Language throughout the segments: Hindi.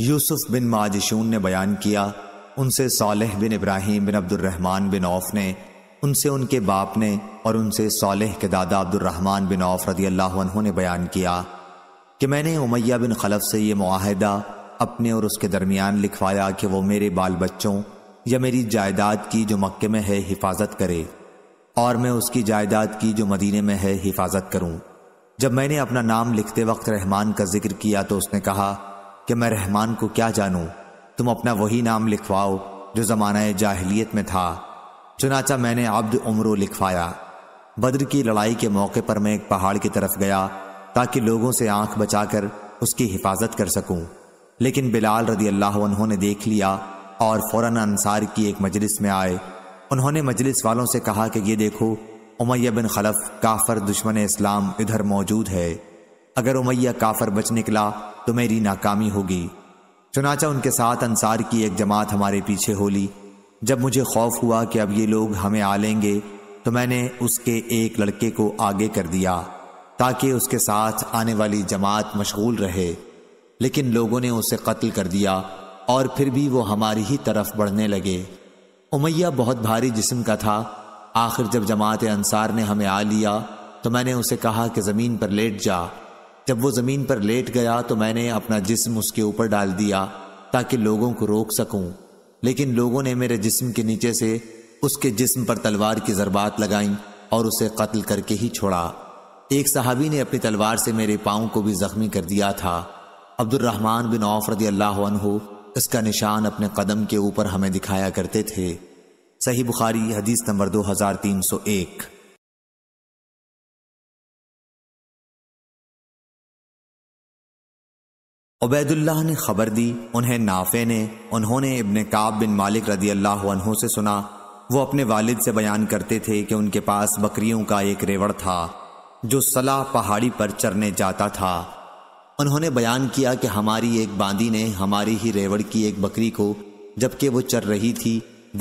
यूसुफ बिन माजिशून ने बयान किया उनसे Saleh bin Ibrahim bin Abdulrahman bin Auf ने उनसे उनके बाप ने और उनसे सालेह के दादा अब्दुलरहमान बिन औफ रदी अल्लाह ने बयान किया कि मैंने उमैया बिन खलफ से ये माहिदा अपने और उसके दरमियान लिखवाया कि वो मेरे बाल बच्चों या मेरी जायदाद की जो मक्के में है हिफाजत करे और मैं उसकी जायदाद की जो मदीने में है हिफाजत करूं जब मैंने अपना नाम लिखते वक्त रहमान का जिक्र किया तो उसने कहा कि मैं रहमान को क्या जानूं तुम अपना वही नाम लिखवाओ जो ज़माना जाहलीत में था चुनाचा मैंने अब्द उम्र लिखवाया बद्र की लड़ाई के मौके पर मैं एक पहाड़ की तरफ गया ताकि लोगों से आंख बचाकर उसकी हिफाजत कर सकूं लेकिन बिलाल रदी अल्लाह उन्होंने देख लिया और फौरन अंसार की एक मजलिस में आए उन्होंने मजलिस वालों से कहा कि ये देखो उमैया बिन खलफ काफर दुश्मन इस्लाम इधर मौजूद है अगर उमैया काफर बच निकला तो मेरी नाकामी होगी चुनाचा उनके साथ अंसार की एक जमात हमारे पीछे होली जब मुझे खौफ हुआ कि अब ये लोग हमें आ लेंगे तो मैंने उसके एक लड़के को आगे कर दिया ताकि उसके साथ आने वाली जमात मशगूल रहे लेकिन लोगों ने उसे कत्ल कर दिया और फिर भी वो हमारी ही तरफ बढ़ने लगे उमैया बहुत भारी जिस्म का था आखिर जब जमात अंसार ने हमें आ लिया तो मैंने उसे कहा कि ज़मीन पर लेट जा जब वो ज़मीन पर लेट गया तो मैंने अपना जिस्म उसके ऊपर डाल दिया ताकि लोगों को रोक सकूं लेकिन लोगों ने मेरे जिस्म के नीचे से उसके जिस्म पर तलवार की जरबात लगाई और उसे कत्ल करके ही छोड़ा एक सहाबी ने अपनी तलवार से मेरे पाँव को भी जख्मी कर दिया था अब्दुलरहमान बिन औफ इसका निशान अपने कदम के ऊपर हमें दिखाया करते थे सही बुखारी हदीस नंबर दो हज़ार तीन सौ एक उबैदुल्लाह ने खबर दी उन्हें नाफे ने उन्होंने इबन काब बिन मालिक रदी अल्लाह से सुना वो अपने वालिद से बयान करते थे कि उनके पास बकरियों का एक रेवड़ था जो सलाह पहाड़ी पर चरने जाता था उन्होंने बयान किया कि हमारी एक बांदी ने हमारी ही रेवड़ की एक बकरी को जबकि वो चर रही थी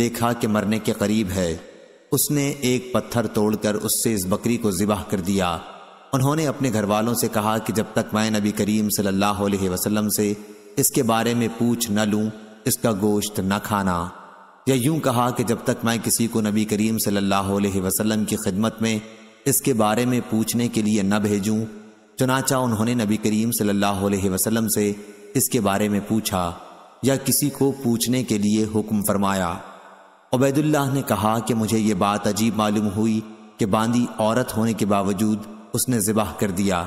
देखा कि मरने के करीब है उसने एक पत्थर तोड़कर उससे इस बकरी को जिबाह कर दिया उन्होंने अपने घर वालों से कहा कि जब तक मैं नबी करीम सल्लल्लाहु अलैहि वसल्लम से इसके बारे में पूछ न लूं इसका गोश्त न खाना या यूं कहा कि जब तक मैं किसी को नबी करीम सल्लल्लाहु अलैहि वसल्लम की खिदमत में इसके बारे में पूछने के लिए न भेजूं चुनाचा उन्होंने नबी करीम सल्लल्लाहु अलैहि वसल्लम से इसके बारे में पूछा या किसी को पूछने के लिए हुक्म फरमाया उबैदुल्लाह ने कहा कि मुझे ये बात अजीब मालूम हुई कि बांदी औरत होने के बावजूद उसने ज़िबाह कर दिया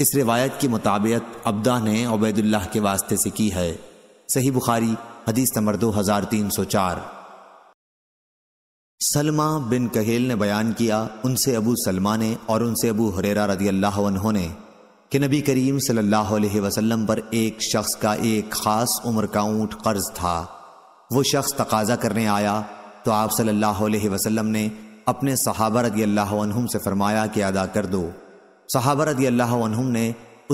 इस रिवायत की मुताबियत अब्दा ने अबैदुल्लाह के वास्ते से की है सही बुखारी हदीस नंबर दो हज़ार तीन सौ चार सलमा बिन कहेल ने बयान किया उनसे अबू सलमा ने और उनसे अबू हरेरा रदी अल्लाह ने कि नबी करीम सल्लल्लाहु अलैहि वसल्लम पर एक शख्स का एक ख़ास उम्र का ऊँट कर्ज था वो शख्स तकाजा करने आया तो आप सल्लल्लाहु अलैहि वसल्लम ने अपने सहाबा रदी अल्लाह से फरमाया कि अदा कर दो सहाबा रदी अल्लाह ने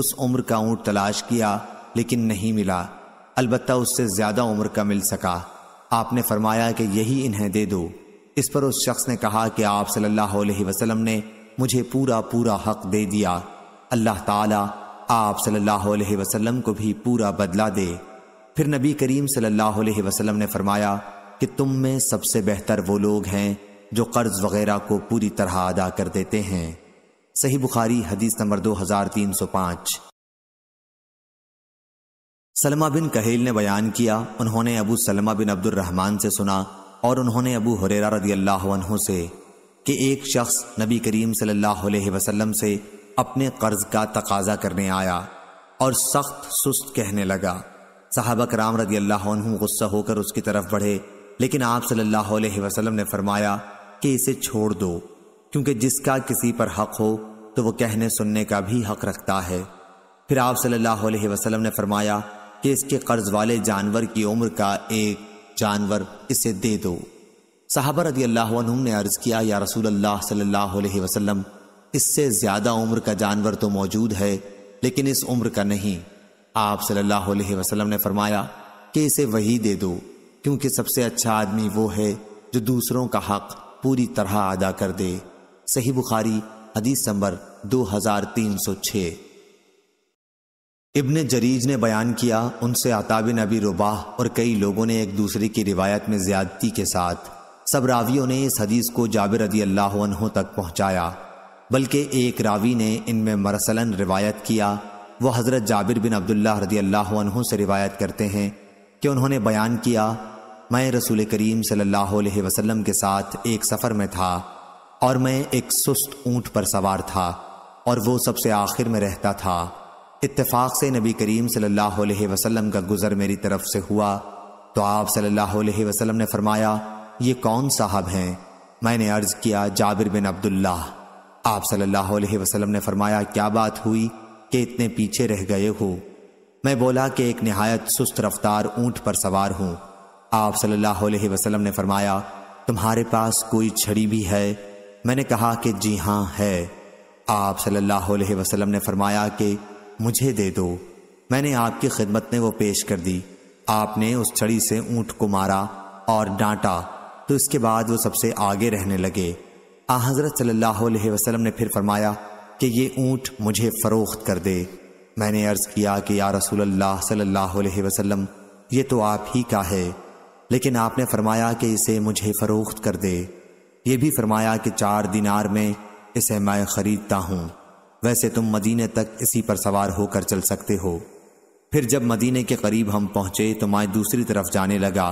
उस उम्र का ऊँट तलाश किया लेकिन नहीं मिला अलबत् उससे ज़्यादा उम्र का मिल सका आपने फरमाया कि यही इन्हें दे दो इस पर उस शख्स ने कहा कि आप सल्लल्लाहु अलैहि वसल्लम ने मुझे पूरा पूरा हक दे दिया अल्लाह ताला आप सल्लल्लाहु अलैहि वसल्लम को भी पूरा बदला दे फिर नबी करीम सल्लल्लाहु अलैहि वसल्लम ने फरमाया कि तुम में सबसे बेहतर वो लोग हैं जो कर्ज वगैरह को पूरी तरह अदा कर देते हैं सही बुखारी हदीस नंबर दो हजार तीन सौ पांच सलमा बिन कहेल ने बयान किया उन्होंने अबू सलमा बिन रहमान से सुना और उन्होंने अबू हुरेरा रदी अल्लाह से कि एक शख्स नबी करीम सल्लल्लाहु अलैहि वसल्लम से अपने कर्ज का तकाजा करने आया और सख्त सुस्त कहने लगा साहबक राम रदी अल्लाह गुस्सा होकर उसकी तरफ बढ़े लेकिन आप सल्लल्लाहु अलैहि वसल्लम ने फरमाया कि इसे छोड़ दो क्योंकि जिसका किसी पर हक हो तो वो कहने सुनने का भी हक रखता है फिर आप सल्लल्लाहु अलैहि वसल्लम ने फरमाया कि इसके कर्ज वाले जानवर की उम्र का एक जानवर इसे दे दो साहबा रदी अल्लाह ने अर्ज़ किया या रसूल अल्लाह सल्लल्लाहु अलैहि वसल्लम इससे ज़्यादा उम्र का जानवर तो मौजूद है लेकिन इस उम्र का नहीं आप सल्लल्लाहु अलैहि वसल्लम ने फरमाया कि इसे वही दे दो क्योंकि सबसे अच्छा आदमी वो है जो दूसरों का हक़ पूरी तरह अदा कर दे सही बुखारी हदीस नंबर 2306 इब्ने जरीज ने बयान किया उनसे आताब नबी रुबाह और कई लोगों ने एक दूसरे की रिवायत में ज्यादती के साथ सब रावियों ने इस हदीस को जाबिर रदी अल्लाह तक पहुंचाया बल्कि एक रावी ने इनमें मरसलन रिवायत किया वह हज़रत जाबिर बिन अब्दुल्ला रदी अल्लाह से रिवायत करते हैं कि उन्होंने बयान किया मैं रसूल करीम वसल्लम के साथ एक सफ़र में था और मैं एक सुस्त ऊंट पर सवार था और वो सबसे आखिर में रहता था इत्तेफाक से नबी करीम सल्लल्लाहु अलैहि वसल्लम का गुज़र मेरी तरफ से हुआ तो आप सल्लल्लाहु अलैहि वसल्लम ने फरमाया ये कौन साहब हैं मैंने अर्ज़ किया जाबिर बिन अब्दुल्ला आप सल्लल्लाहु अलैहि वसल्लम ने फरमाया क्या बात हुई कि इतने पीछे रह गए हो मैं बोला कि एक नहायत सुस्त रफ्तार ऊँट पर सवार हूँ आप सल्लल्लाहु अलैहि वसल्लम ने फरमाया तुम्हारे पास कोई छड़ी भी है मैंने कहा कि जी हाँ है आप सल्लल्लाहु अलैहि वसल्लम ने फरमाया कि मुझे दे दो मैंने आपकी खिदमत में वो पेश कर दी आपने उस छड़ी से ऊँट को मारा और डांटा तो इसके बाद वो सबसे आगे रहने लगे आ हज़रत सल्लल्लाहु अलैहि वसल्लम ने फिर फरमाया कि ये ऊँट मुझे फ़रोख्त कर दे मैंने अर्ज़ किया कि या रसूल अल्लाह सल्लल्लाहु अलैहि वसल्लम ये तो आप ही का है लेकिन आपने फरमाया कि इसे मुझे फ़रोख्त कर दे ये भी फरमाया कि चार दिनार में इसे मैं ख़रीदता हूँ वैसे तुम मदीने तक इसी पर सवार होकर चल सकते हो फिर जब मदीने के करीब हम पहुँचे तो मैं दूसरी तरफ जाने लगा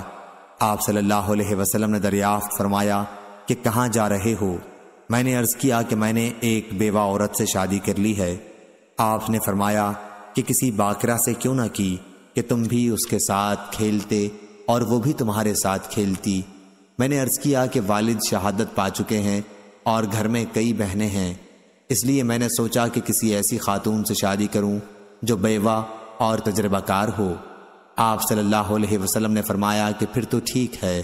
आप सल्लल्लाहु अलैहि वसल्लम ने दरियाफ्त फरमाया कि कहाँ जा रहे हो मैंने अर्ज़ किया कि मैंने एक बेवा औरत से शादी कर ली है आपने फरमाया कि किसी बाकरा से क्यों ना की कि तुम भी उसके साथ खेलते और वो भी तुम्हारे साथ खेलती मैंने अर्ज किया कि वालिद शहादत पा चुके हैं और घर में कई बहनें हैं इसलिए मैंने सोचा कि किसी ऐसी खातून से शादी करूं जो बेवा और तजर्बाकार हो आप सल्लल्लाहु अलैहि वसल्लम ने फरमाया कि फिर तो ठीक है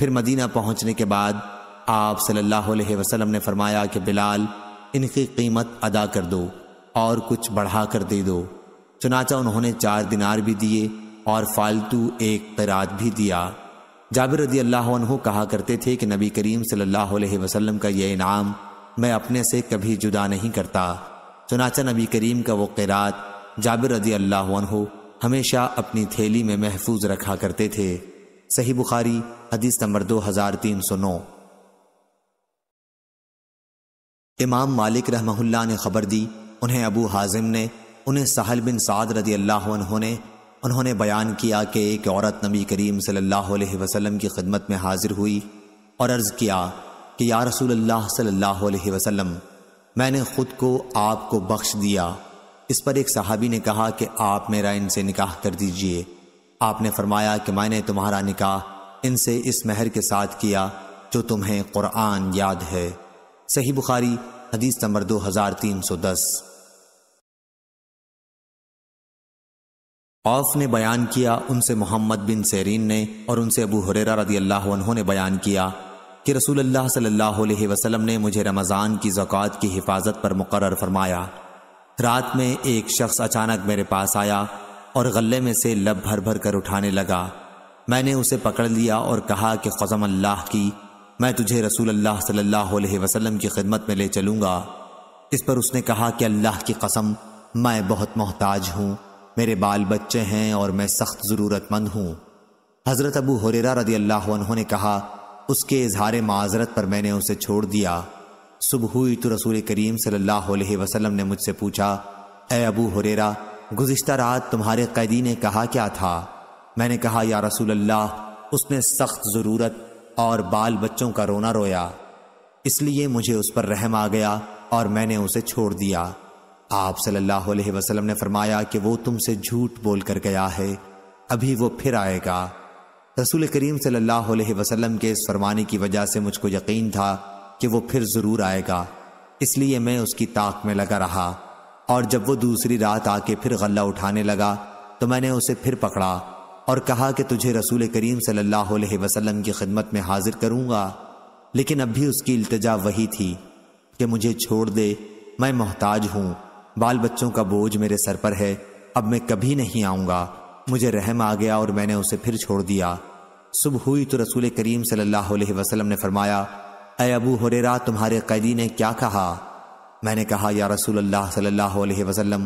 फिर मदीना पहुंचने के बाद आप सल्लल्लाहु अलैहि वसल्लम ने फरमाया कि बिलाल इनकी कीमत अदा कर दो और कुछ बढ़ा कर दे दो चुनाचा उन्होंने चार दिनार भी दिए और फालतू एक करात भी दिया जाबिर रदी अल्लाह कहा करते थे कि नबी करीम सल्लल्लाहु अलैहि वसल्लम का यह इनाम मैं अपने से कभी जुदा नहीं करता चुनाचा नबी करीम का वो किरात जाबिर रदी अल्लाह हमेशा अपनी थैली में महफूज रखा करते थे सही बुखारी हदीस नंबर दो हजार तीन सौ नौ इमाम मालिक रहमहुल्ला ने खबर दी उन्हें अबू हाजिम ने उन्हें साहल बिन साद रदी अल्लाह ने उन्होंने बयान किया कि एक औरत नबी करीम सल्लल्लाहु अलैहि वसल्लम की खिदमत में हाजिर हुई और अर्ज़ किया कि या रसूल अल्लाह सल्लल्लाहु अलैहि वसल्लम मैंने खुद को आपको बख्श दिया इस पर एक सहाबी ने कहा कि आप मेरा इनसे निकाह कर दीजिए आपने फरमाया कि मैंने तुम्हारा निकाह इनसे इस महर के साथ किया जो तुम्हें क़ुरान याद है सही बुखारी हदीस नंबर दो हज़ार तीन सौ दस औफ ने बयान किया उनसे मोहम्मद बिन सैरीन ने और उनसे अबू हुरेरा रदी अल्लाह ने बयान किया कि रसूल अल्लाह सल्लल्लाहु अलैहि वसल्लम ने मुझे रमज़ान की ज़क़़त की हिफाजत पर मुकर फरमाया रात में एक शख्स अचानक मेरे पास आया और गले में से लब भर भर कर उठाने लगा मैंने उसे पकड़ लिया और कहा कि कसम अल्लाह की मैं तुझे रसूल अल्लाह सल्लल्लाहु अलैहि वसल्लम की खिदमत में ले चलूँगा इस पर उसने कहा कि अल्लाह की कसम मैं बहुत मोहताज हूँ मेरे बाल बच्चे हैं और मैं सख्त ज़रूरतमंद हूँ हज़रत अबू हुरेरा रदी अल्लाह ने कहा उसके इजहार माजरत पर मैंने उसे छोड़ दिया सुबह हुई तो रसूल करीम सल्लल्लाहु अलैहि वसल्लम ने मुझसे पूछा ए अबू हुररा गुज्तर रात तुम्हारे कैदी ने कहा क्या था मैंने कहा या रसूल अल्लाह उसने सख्त ज़रूरत और बाल बच्चों का रोना रोया इसलिए मुझे उस पर रहम आ गया और मैंने उसे छोड़ दिया आप सल्लल्लाहु अलैहि वसल्लम ने फरमाया कि वो तुमसे झूठ बोल कर गया है अभी वो फिर आएगा रसूल करीम सल्लल्लाहु अलैहि वसल्लम के इस फरमाने की वजह से मुझको यकीन था कि वो फिर ज़रूर आएगा इसलिए मैं उसकी ताक में लगा रहा और जब वो दूसरी रात आके फिर गला उठाने लगा तो मैंने उसे फिर पकड़ा और कहा कि तुझे रसूल करीम सल्लल्लाहु अलैहि वसल्लम की खिदमत में हाजिर करूँगा लेकिन अब भी उसकी इल्तजा वही थी कि मुझे छोड़ दे मैं मोहताज हूँ बाल बच्चों का बोझ मेरे सर पर है अब मैं कभी नहीं आऊंगा मुझे रहम आ गया और मैंने उसे फिर छोड़ दिया सुबह हुई तो रसूल करीम सल्लल्लाहु अलैहि वसल्लम ने फरमाया अय अबू हुरेरा तुम्हारे कैदी ने क्या कहा मैंने कहा या रसूल अल्लाह सल्लल्लाहु अलैहि वसल्लम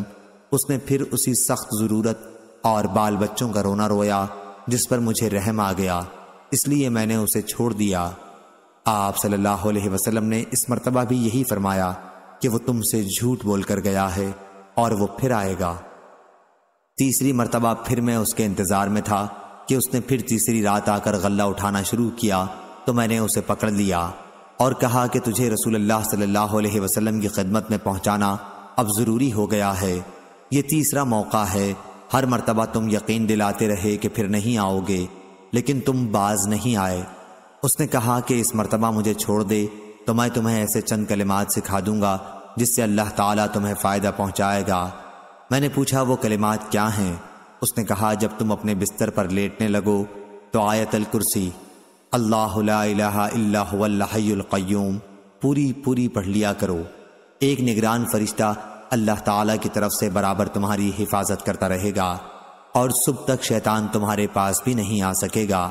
उसने फिर उसी सख्त ज़रूरत और बाल बच्चों का रोना रोया जिस पर मुझे रहम आ गया इसलिए मैंने उसे छोड़ दिया आप सल्लल्लाहु अलैहि वसल्लम ने इस मरतबा भी यही फरमाया कि वो तुमसे झूठ बोलकर गया है और वो फिर आएगा तीसरी मर्तबा फिर मैं उसके इंतज़ार में था कि उसने फिर तीसरी रात आकर गल्ला उठाना शुरू किया तो मैंने उसे पकड़ लिया और कहा कि तुझे रसूलुल्लाह सल्लल्लाहु अलैहि वसल्लम की खिदमत में पहुंचाना अब ज़रूरी हो गया है ये तीसरा मौका है हर मर्तबा तुम यकीन दिलाते रहे कि फिर नहीं आओगे लेकिन तुम बाज नहीं आए उसने कहा कि इस मर्तबा मुझे छोड़ दे तो मैं तुम्हें ऐसे चंद कलिमात सिखा दूंगा जिससे अल्लाह ताला तुम्हें फ़ायदा पहुंचाएगा। मैंने पूछा वो कलिमात क्या हैं उसने कहा जब तुम अपने बिस्तर पर लेटने लगो तो आयतल कुर्सी अल्लाह अल्लाहल्लाम पूरी पूरी पढ़ लिया करो एक निगरान फरिश्ता अल्लाह ताला की तरफ से बराबर तुम्हारी हिफाजत करता रहेगा और सुबह तक शैतान तुम्हारे पास भी नहीं आ सकेगा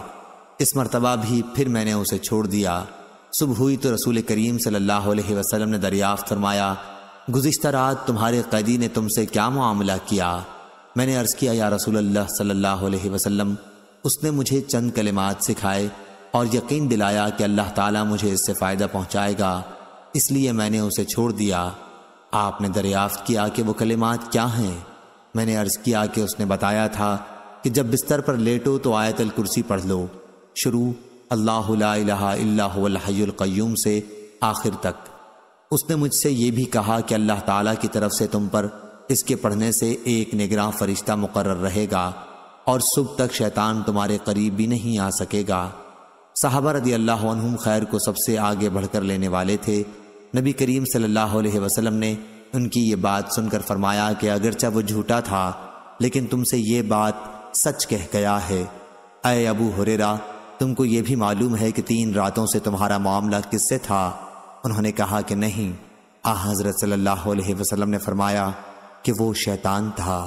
इस मरतबा भी फिर मैंने उसे छोड़ दिया सुबह हुई तो रसूल करीम सल्लल्लाहु अलैहि वसल्लम ने दरियाफ्त फरमाया गुज्त रात तुम्हारे कैदी ने तुमसे क्या मामला किया मैंने अर्ज़ किया या रसूल सल्ला वसम उसने मुझे चंद कलिमात सिखाए और यकीन दिलाया कि अल्लाह ताला मुझे इससे फ़ायदा पहुँचाएगा इसलिए मैंने उसे छोड़ दिया आपने दरियाफ्त किया कि वो कलिमात क्या हैं मैंने अर्ज़ किया कि उसने बताया था कि जब बिस्तर पर लेटो तो आयतल कुर्सी पढ़ लो शुरू अल्लाहयूम से आखिर तक उसने मुझसे ये भी कहा कि अल्लाह ताला की तरफ से तुम पर इसके पढ़ने से एक निगराह फरिश्ता मुकर रहेगा और सुबह तक शैतान तुम्हारे करीब भी नहीं आ सकेगा साहबा रदी अल्लाह खैर को सबसे आगे बढ़कर लेने वाले थे नबी करीम सल्लल्लाहु अलैहि वसल्लम ने उनकी ये बात सुनकर फरमाया कि अगरचा वो झूठा था लेकिन तुमसे ये बात सच कह गया है अय अबू हुरेरा तुमको ये भी मालूम है कि तीन रातों से तुम्हारा मामला किससे था उन्होंने कहा कि नहीं आ हज़रत सल्लाम ने फरमाया कि वो शैतान था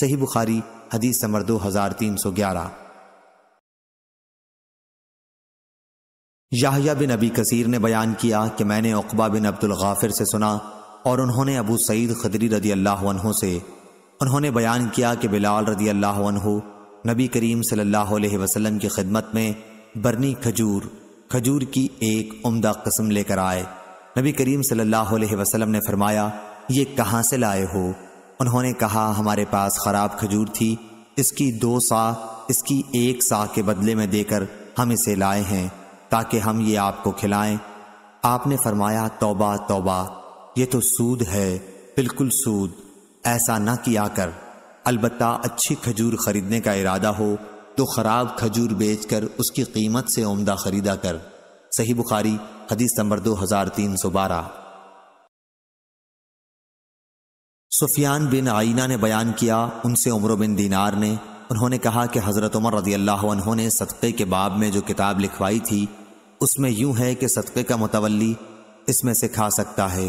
सही बुखारी हदीस नंबर दो हज़ार तीन सौ ग्यारह याहिया बिन अबी कसीर ने बयान किया कि मैंने अकबा बिन अब्दुल गाफिर से सुना और उन्होंने अबू सईद खदरी रदी अल्लाह से उन्होंने बयान किया कि बिलाल रदी अल्लाह नबी करीम सल्लल्लाहु अलैहि वसल्लम की खिदमत में बरनी खजूर खजूर की एक उम्दा कस्म लेकर आए नबी करीम सल्लल्लाहु अलैहि वसल्लम ने फरमाया ये कहाँ से लाए हो उन्होंने कहा हमारे पास ख़राब खजूर थी इसकी दो सा इसकी एक सा के बदले में देकर हम इसे लाए हैं ताकि हम ये आपको खिलाएं आपने फरमाया तोबा तोबा ये तो सूद है बिल्कुल सूद ऐसा ना किया कर अलबत् अच्छी खजूर खरीदने का इरादा हो तो ख़राब खजूर बेचकर उसकी कीमत से उमदा खरीदा कर सही बुखारी हदीस नंबर दो हज़ार तीन सौ बारह सुफियान बिन आइना ने बयान किया उनसे उम्र बिन दीनार ने उन्होंने कहा कि हज़रत उमर रजी अल्लाह उन्होंने सदक़े के बाब में जो किताब लिखवाई थी उसमें यूं है कि सदक़े का मुतवली इसमें से खा सकता है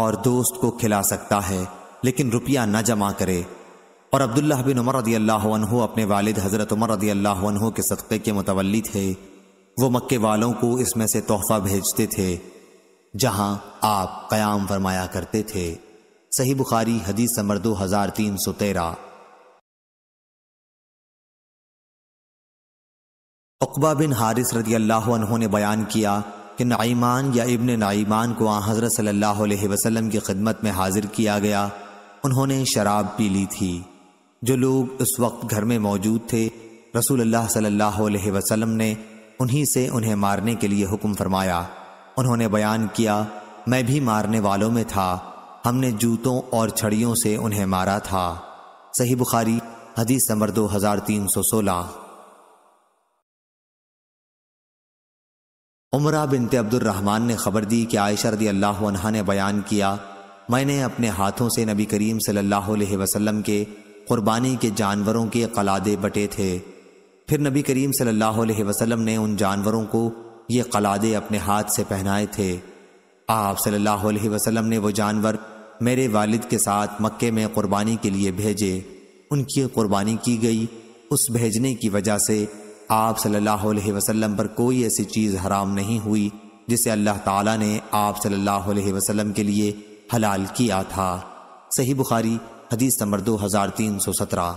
और दोस्त को खिला सकता है लेकिन रुपया न जमा करे और अब्दुल्ला बिन उमर रदी अल्लाह अपने वालिद हज़रत उमर रदी अल्लाह के सदक़े के मुतवली थे वो मक्के वालों को इसमें से तोहफ़ा भेजते थे जहां आप क़याम फरमाया करते थे सही बुखारी हदीस समर दो हज़ार तीन सौ तेरह अकबा बिन हारिस रदी अल्लाह ने बयान किया कि नईमान या इबन नईमान को आ हज़रत सल्लल्लाहु अलैहि वसल्लम की खिदमत में हाजिर किया गया उन्होंने शराब पी ली थी जो लोग उस वक्त घर में मौजूद थे रसूल अल्लाह सल्लल्लाहु अलैहि वसल्लम ने उन्हीं से उन्हें मारने के लिए हुक्म फरमाया उन्होंने बयान किया मैं भी मारने वालों में था हमने जूतों और छड़ियों से उन्हें मारा था सही बुखारी हदीस नंबर दो हजार तीन सौ सोलह उमरा बिनते अब्दुलरहमान ने खबर दी कि आयशा रदी अल्लाह ने बयान किया मैंने अपने हाथों से नबी करीम सल्लल्लाहु अलैहि वसल्लम के कुर्बानी के जानवरों के कलादे बटे थे फिर नबी करीम सल्लल्लाहु अलैहि वसल्लम ने उन जानवरों को ये कलादे अपने हाथ से पहनाए थे आप सल्लल्लाहु अलैहि वसल्लम ने वो जानवर मेरे वालिद के साथ मक्के में कुर्बानी के लिए भेजे उनकी कुर्बानी की गई उस भेजने की वजह से आप सल्लल्लाहु अलैहि वसल्लम पर कोई ऐसी चीज़ हराम नहीं हुई जिसे अल्लाह ताला ने आप सल्लल्लाहु अलैहि वसल्लम के लिए हलाल किया था सही बुखारी हदीस नंबर दो हजार तीन सौ सत्रह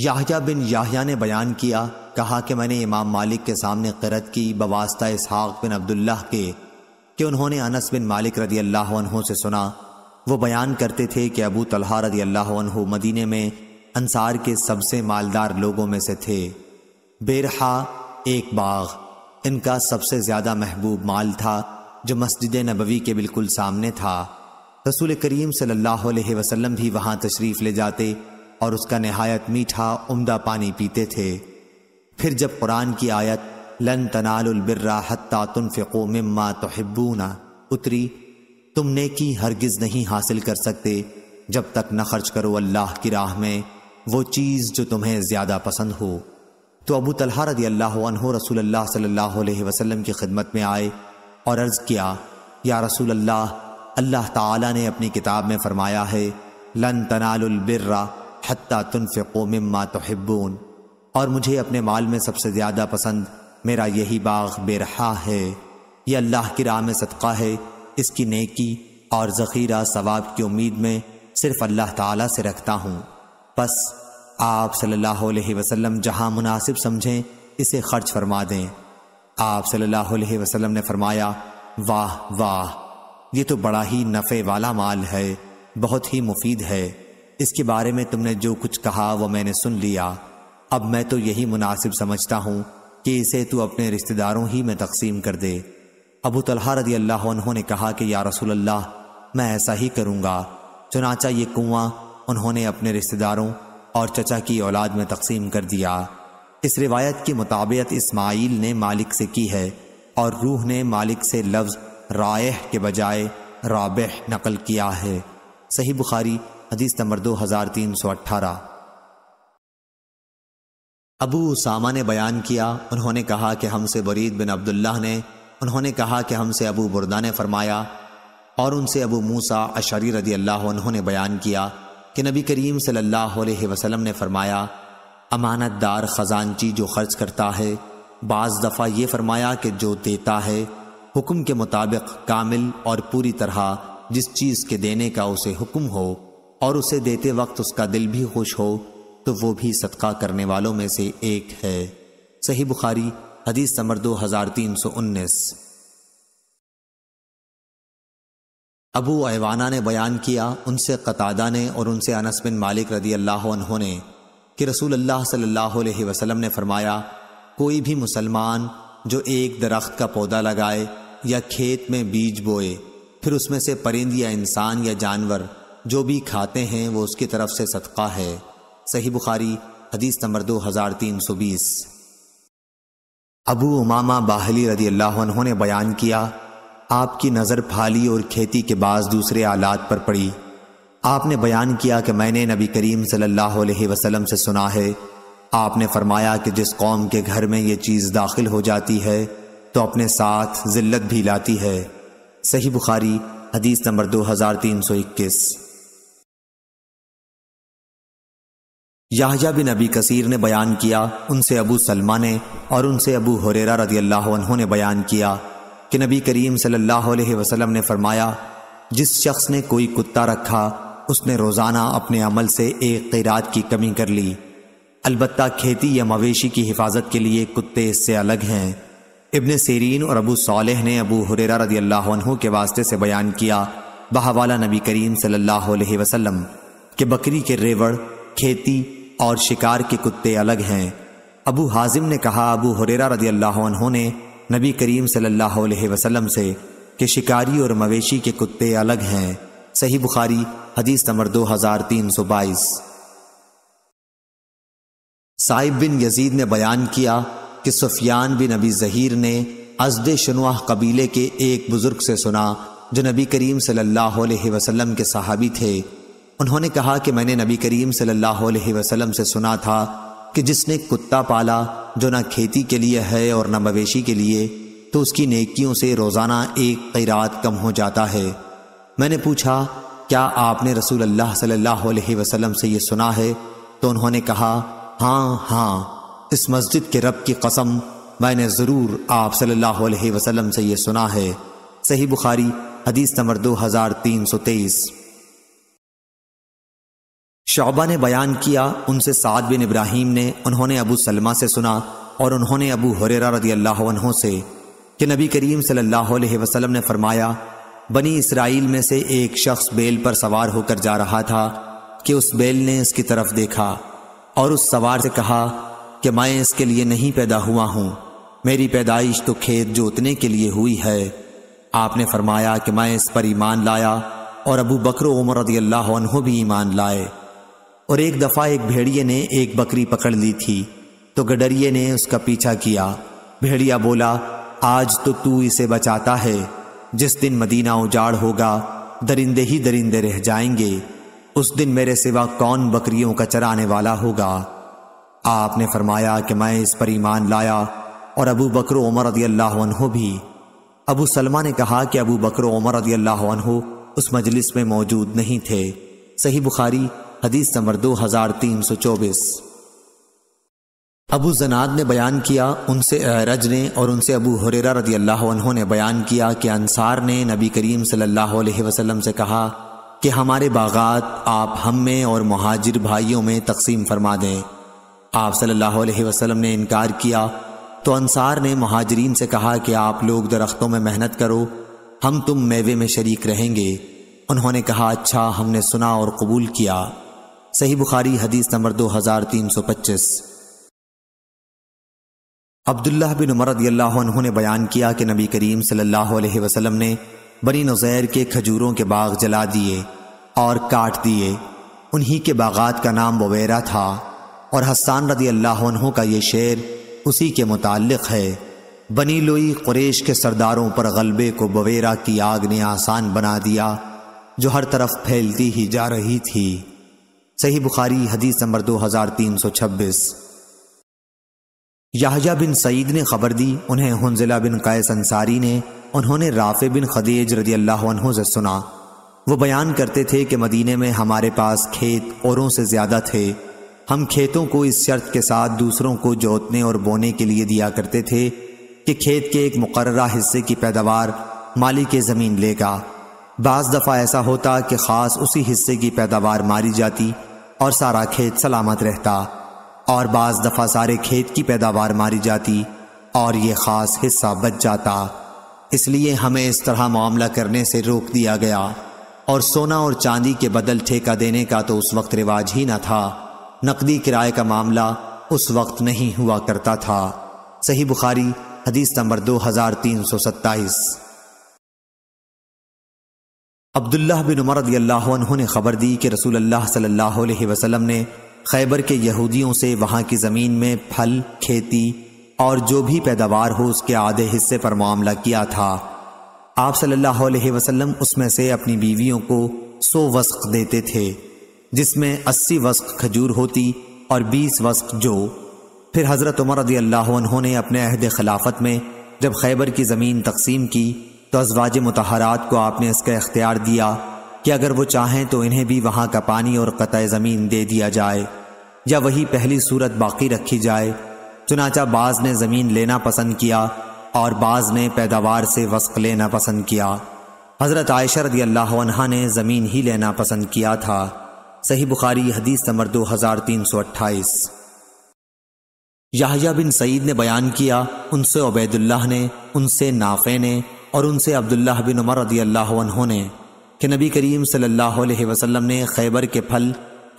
याहिया बिन याहिया ने बयान किया कहा कि मैंने इमाम मालिक के सामने करत की बवास्ता इसहाक बिन अब्दुल्लाह के कि उन्होंने अनस बिन मालिक रदी अल्लाह से सुना वो बयान करते थे कि अबू तलहा रदी अल्लाह मदीने में अंसार के सबसे मालदार लोगों में से थे बेरहा एक बाग इनका सबसे ज़्यादा महबूब माल था जो मस्जिद नबवी के बिल्कुल सामने था रसूल करीम सल्लल्लाहु अलैहि वसल्लम भी वहां तशरीफ ले जाते और उसका नहायत मीठा उम्दा पानी पीते थे फिर जब कुरान की आयत लन तनालबिर्रा हत्ता तुनफ़ो मम्मा तोहब्बूना उतरी तुम नेकी हरगिज नहीं हासिल कर सकते जब तक न खर्च करो अल्लाह की राह में वो चीज़ जो तुम्हें ज़्यादा पसंद हो तो अबू तलहा रदी अल्लाह रसूल सल्लल्लाहु अलैहि की खिदमत में आए और अर्ज़ किया या रसूल अल्लाह अल्लाह ताला ने अपनी किताब में फरमाया है लन तनालबिर्रा हत्ता तुनफ़ो मम्मा तोहब्बून और मुझे अपने माल में सबसे ज़्यादा पसंद मेरा यही बाग बेरहा है ये अल्लाह की राह में सदका है इसकी नेकी और ज़ख़ीरा सवाब की उम्मीद में सिर्फ अल्लाह ताला से रखता हूँ बस आप सल्लल्लाहु अलैहि वसल्लम जहाँ मुनासिब समझें इसे खर्च फरमा दें आप सल्लल्लाहु अलैहि वसल्लम ने फरमाया वाह वाह ये तो बड़ा ही नफ़े वाला माल है बहुत ही मुफीद है इसके बारे में तुमने जो कुछ कहा वो मैंने सुन लिया अब मैं तो यही मुनासिब समझता हूँ कि इसे तू अपने रिश्तेदारों ही में तकसीम कर दे अबू तलहा रदी अल्लाह उन्होंने कहा कि या रसूल अल्लाह मैं ऐसा ही करूँगा चुनाचा ये कुआँ उन्होंने अपने रिश्तेदारों और चचा की औलाद में तकसीम कर दिया इस रिवायत की मुताबियत इस्माइल ने मालिक से की है और रूह ने मालिक से लफ्ज़ रायह के बजाय राबह नकल किया है सही बुखारी हदीस नंबर दो हज़ार तीन सौ अट्ठारह अबू उसामा ने बयान किया उन्होंने कहा कि हमसे बरीद बिन अब्दुल्लाह ने उन्होंने कहा कि हमसे अबू बुरदा ने फरमाया और उनसे अबू मूसा अशरी रदी अल्लाह उन्होंने बयान किया कि नबी करीम सल्लल्लाहु अलैहि वसल्लम ने फरमाया अमानतदार ख़जानची जो खर्च करता है बाज़ दफ़ा ये फरमाया कि जो देता है हुक्म के मुताबिक कामिल और पूरी तरह जिस चीज़ के देने का उसे हुक्म हो और उसे देते वक्त उसका दिल भी खुश हो तो वो भी सदका करने वालों में से एक है सही बुखारी हदीस समर दो हजार तीन सौ उन्नीस अबू ऐवाना ने बयान किया उनसे कतादा ने और उनसे अनस बिन मालिक रदी अल्लाह ने कि रसूल अल्लाह सल्लल्लाहु अलैहि वसल्लम ने फरमाया कोई भी मुसलमान जो एक दरख्त का पौधा लगाए या खेत में बीज बोए फिर उसमें से परिंद या इंसान या जानवर जो भी खाते हैं वो उसकी तरफ से सदका है सही बुखारी हदीस नंबर दो हज़ार तीन सौ बीस अबू उमामा बाहली रदी अल्लाह ने बयान किया आपकी नज़र फाली और खेती के बाद दूसरे आलात पर पड़ी आपने बयान किया कि मैंने नबी करीम सल्लल्लाहु अलैहि वसल्लम से सुना है आपने फरमाया कि जिस कौम के घर में ये चीज़ दाखिल हो जाती है तो अपने साथ जिल्लत भी लाती है सही बुखारी हदीस नंबर दो हजार तीन सौ इक्कीस याहया बिन अबी कसीर ने बयान किया उनसे अबू सलमा ने और उनसे अबू हुरेरा रदी अल्लाह ने बयान किया कि नबी करीम सल्लल्लाहु अलैहि वसल्लम ने फरमाया जिस शख्स ने कोई कुत्ता रखा उसने रोज़ाना अपने अमल से एक किरात की कमी कर ली अलबत्ता खेती या मवेशी की हिफाजत के लिए कुत्ते इससे अलग हैं इबन सीरीन और अबू सालेह ने अबू हुरेरा रदी अल्लाह के वास्ते से बयान किया बहवाला नबी करीम सल्लल्लाहु अलैहि वसल्लम के बकरी के रेवड़ खेती और शिकार के कुत्ते अलग हैं अबू हाजिम ने कहा अबू हुरेरा रदी अल्लाह ने नबी करीम सल्लल्लाहु अलैहि वसल्लम से कि शिकारी और मवेशी के कुत्ते अलग हैं सही बुखारी हदीस नंबर दो हजार तीन सौ बाईस साहिब बिन यजीद ने बयान किया कि सुफियान बिन नबी जहीर ने अजद शनवा कबीले के एक बुज़ुर्ग से सुना जो नबी करीम सल्लल्लाहु अलैहि वसल्लम के सहाबी थे उन्होंने कहा कि मैंने नबी करीम सल्लल्लाहु अलैहि वसल्लम से सुना था कि जिसने कुत्ता पाला जो ना खेती के लिए है और ना मवेशी के लिए तो उसकी नेकियों से रोज़ाना एक कैरात कम हो जाता है मैंने पूछा क्या आपने रसूल अल्लाह सल्लल्लाहु अलैहि वसल्लम से ये सुना है तो उन्होंने कहा हाँ हाँ इस मस्जिद के रब की कसम मैंने ज़रूर आप सल्लल्लाहु अलैहि वसल्लम से ये सुना है सही बुखारी हदीस नंबर दो हज़ार तीन सौ तेईस शोबा ने बयान किया उनसे साद बिन इब्राहिम ने उन्होंने अबू सलमा से सुना और उन्होंने अबू हुरेरा रदी अल्लाह से कि नबी करीम सल्लल्लाहु अलैहि वसल्लम ने फरमाया बनी इसराइल में से एक शख्स बेल पर सवार होकर जा रहा था कि उस बेल ने उसकी तरफ देखा और उस सवार से कहा कि मैं इसके लिए नहीं पैदा हुआ हूँ मेरी पैदाइश तो खेत जोतने के लिए हुई है आपने फरमाया कि मैं इस पर ईमान लाया और अबू बकर उमर रदी अल्लाह भी ईमान लाए और एक दफ़ा एक भेड़िए ने एक बकरी पकड़ ली थी तो गडरिए ने उसका पीछा किया भेड़िया बोला आज तो तू इसे बचाता है जिस दिन मदीना उजाड़ होगा दरिंदे ही दरिंदे रह जाएंगे उस दिन मेरे सिवा कौन बकरियों का चराने वाला होगा आपने फरमाया कि मैं इस पर ईमान लाया और अबू बकर उमर रदी अल्लाह भी अबू सलमा ने कहा कि अबू बकर उमर रदी अल्लाह उस मजलिस में मौजूद नहीं थे सही बुखारी हदीस नंबर दो हजार तीन सौ चौबीस अबू जनाद ने बयान किया उनसे रज ने और उनसे अबू हुरेरा रदी अल्लाह ने बयान किया कि अनसार ने नबी करीम सल्लल्लाहु अलैहि वसल्लम से कहा कि हमारे बागात आप हम में और महाजिर भाइयों में तकसीम फरमा दें आप सल्लल्लाहु अलैहि वसल्लम ने इनकार किया तो अंसार ने महाजरीन से कहा कि आप लोग दरख्तों में मेहनत करो हम तुम मेवे में शरीक रहेंगे उन्होंने कहा अच्छा हमने सुना और कबूल किया सही बुखारी हदीस नंबर दो हजार तीन सौ पच्चीस अब्दुल्ला बिन उमर ने बयान किया कि नबी करीम सल्लल्लाहु अलैहि वसल्लम ने बनी नज़ैर के खजूरों के बाग जला दिए और काट दिए उन्हीं के बागात का नाम वबेरा था और हसान रदी अल्लाह का ये शेर उसी के मुतक़ है बनी लोई कुरेश के सरदारों पर गलबे को बवेरा की आग ने आसान बना दिया जो हर तरफ फैलती ही जा रही थी सही बुखारी हदीस नंबर दो हजार तीन सौ छब्बीस याहजा बिन सईद ने खबर दी उन्हें हंजिला बिन कैस अंसारी ने उन्होंने राफे बिन खदेज रदी अल्लाह से सुना वो बयान करते थे कि मदीने में हमारे पास खेत औरों से ज़्यादा थे हम खेतों को इस शर्त के साथ दूसरों को जोतने और बोने के लिए दिया करते थे कि खेत के एक मुकर्रा हिस्से की पैदावार माली के ज़मीन लेगा बाज़ दफ़ा ऐसा होता कि ख़ास उसी हिस्से की पैदावार मारी जाती और सारा खेत सलामत रहता और बाज़ दफ़ा सारे खेत की पैदावार मारी जाती और ये ख़ास हिस्सा बच जाता इसलिए हमें इस तरह मामला करने से रोक दिया गया और सोना और चांदी के बदल ठेका देने का तो उस वक्त रिवाज ही न था नकदी किराए का मामला उस वक्त नहीं हुआ करता था सही बुखारी हदीस नंबर दो हजार तीन सौ सत्ताईस अब्दुल्ला बिन उमर ने खबर दी कि रसूल अल्लाह सल्लल्लाहु अलैहि वसल्लम ने खैबर के यहूदियों से वहां की ज़मीन में फल खेती और जो भी पैदावार हो उसके आधे हिस्से पर मामला किया था आप सल्लल्लाहु अलैहि वसल्लम उसमें से अपनी बीवियों को सो वस्क देते थे जिसमें अस्सी वस्क खजूर होती और बीस वस्क जो फिर हज़रत उमर रदी अल्लाह ने अपने अहद खिलाफत में जब खैबर की ज़मीन तकसीम की तो अजवाज मतहरात को आपने इसका इख्तियार दिया कि अगर वो चाहें तो इन्हें भी वहाँ का पानी और क़त ज़मीन दे दिया जाए या वही पहली सूरत बाकी रखी जाए चुनाचा बाज़ ने ज़मीन लेना पसंद किया और बाज़ ने पैदावार से वस्क लेना पसंद किया हज़रत आयशर रदी अल्लाह ने ज़मीन ही लेना पसंद किया था सही बुखारी हदीस नंबर दो हजार तीन सौ अट्ठाईस याहिया बिन सईद ने बयान किया उनसे उबैदुल्लाह ने उनसे नाफे ने और उनसे अब्दुल्लाह बिन उमर रदी अल्लाह ने कि नबी करीम सल्लल्लाहु अलैहि वसल्लम ने खैबर के फल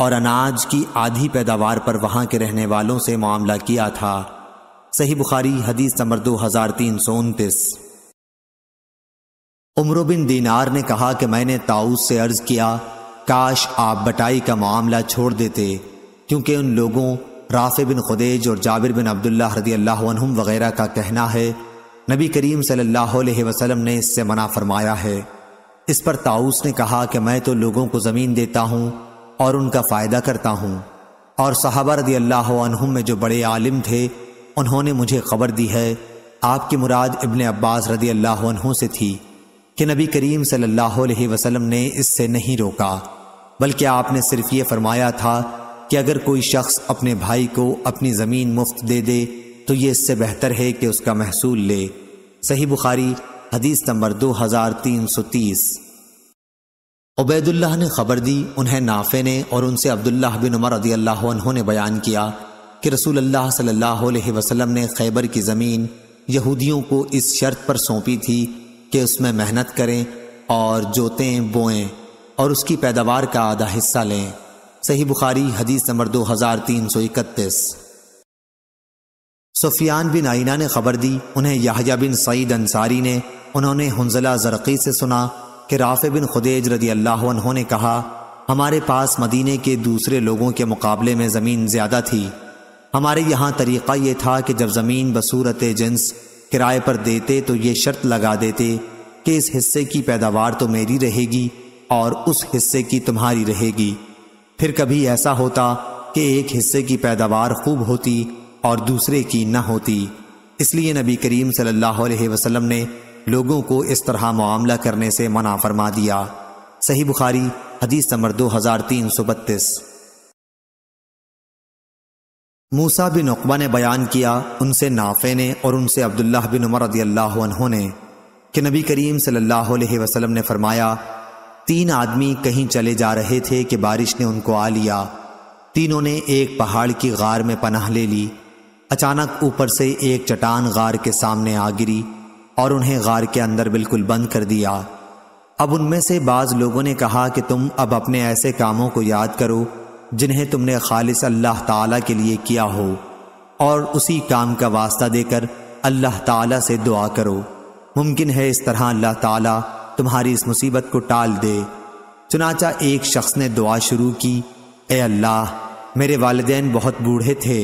और अनाज की आधी पैदावार पर वहां के रहने वालों से मामला किया था सही बुखारी हदीस नंबर दो हजार तीन सौ उनतीस उम्र बिन दीनार ने कहा कि मैंने ताऊस से अर्ज किया काश आप बटाई का मामला छोड़ देते क्योंकि उन लोगों राफे बिन खुदेज और जाबिर बिन अब्दुल्ला रदी अल्लाह वगैरह का कहना है नबी करीम सल्लल्लाहु अलैहि वसल्लम ने इससे मना फरमाया है इस पर ताऊस ने कहा कि मैं तो लोगों को ज़मीन देता हूँ और उनका फ़ायदा करता हूँ और साहबा रदी अल्लाह में जो बड़े आलिम थे उन्होंने मुझे खबर दी है आपकी मुराद इबन अब्बास रदी अल्लाह से थी कि नबी करीम सल्लल्लाहु अलैहि वसल्लम ने इससे नहीं रोका बल्कि आपने सिर्फ ये फरमाया था कि अगर कोई शख्स अपने भाई को अपनी ज़मीन मुफ्त दे दे तो ये इससे बेहतर है कि उसका महसूल ले सही बुखारी हदीस नंबर दो हजार तीन सौ तीस उबैदुल्लाह ने खबर दी उन्हें नाफे ने और उनसे अब्दुल्लाह बिन उमर रदी अल्लाह ने बयान किया कि रसूल अल्लाह सल्लल्लाहु अलैहि वसल्लम ने खैबर की ज़मीन यहूदियों को इस शर्त पर सौंपी थी कि उसमें मेहनत करें और जोतें बोएं और उसकी पैदावार का आधा हिस्सा लें सही बुखारी हदीस नंबर दो हजार तीन सौ इकतीस सुफियान बिन आइना ने खबर दी उन्हें याहिया बिन सईद अंसारी ने उन्होंने हंजला जरक़ी से सुना कि राफ़े बिन खुदेज रदी अल्लाह ने कहा हमारे पास मदीने के दूसरे लोगों के मुकाबले में ज़मीन ज़्यादा थी हमारे यहाँ तरीक़ा यह था कि जब ज़मीन बसूरत जिन्स किराए पर देते तो ये शर्त लगा देते कि इस हिस्से की पैदावार तो मेरी रहेगी और उस हिस्से की तुम्हारी रहेगी फिर कभी ऐसा होता कि एक हिस्से की पैदावार खूब होती और दूसरे की न होती इसलिए नबी करीम सल्लल्लाहु अलैहि वसल्लम ने लोगों को इस तरह मामला करने से मना फरमा दिया सही बुखारी हदीस नंबर दो हजार तीन सौ बत्तीस मूसा बिन उकबा ने बयान किया उनसे नाफे ने और उनसे अब्दुल्लाह बिन उमर रदी अल्लाह ने कि नबी करीम सल्लल्लाहु अलैहि वसल्लम ने फरमाया तीन आदमी कहीं चले जा रहे थे कि बारिश ने उनको आ लिया तीनों ने एक पहाड़ की गार में पनाह ले ली अचानक ऊपर से एक चटान गार के सामने आ गिरी और उन्हें गार के अंदर बिल्कुल बंद कर दिया अब उनमें से बाज़ लोगों ने कहा कि तुम अब अपने ऐसे कामों को याद करो जिन्हें तुमने खालिस अल्लाह ताला के लिए किया हो और उसी काम का वास्ता देकर अल्लाह ताला से दुआ करो मुमकिन है इस तरह अल्लाह ताला तुम्हारी इस मुसीबत को टाल दे चुनाचा एक शख्स ने दुआ शुरू की ए अल्लाह मेरे वालदेन बहुत बूढ़े थे